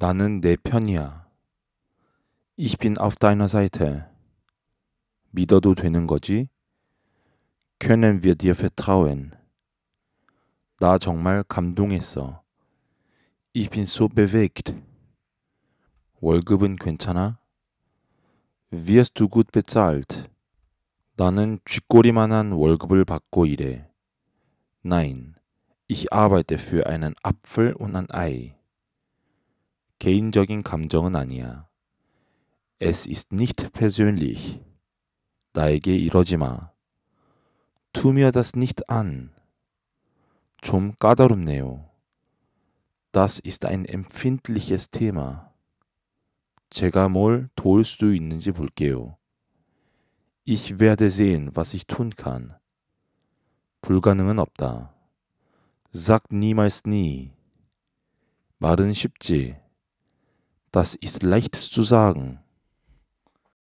나는 내 편이야. Ich bin auf deiner Seite. 믿어도 되는 거지? Können wir dir vertrauen? 나 정말 감동했어. Ich bin so bewegt. 월급은 괜찮아? Wirst du gut bezahlt? 나는 쥐꼬리만한 월급을 받고 일해. Nein, ich arbeite für einen Apfel und ein Ei. 개인적인 감정은 아니야. Es ist nicht persönlich. 나에게 이러지 마. Tu mir das nicht an. 좀 까다롭네요. Das ist ein empfindliches Thema. 제가 뭘 도울 수 있는지 볼게요. Ich werde sehen, was ich tun kann. 불가능은 없다. Sag niemals nie. 말은 쉽지. Das ist leicht zu sagen.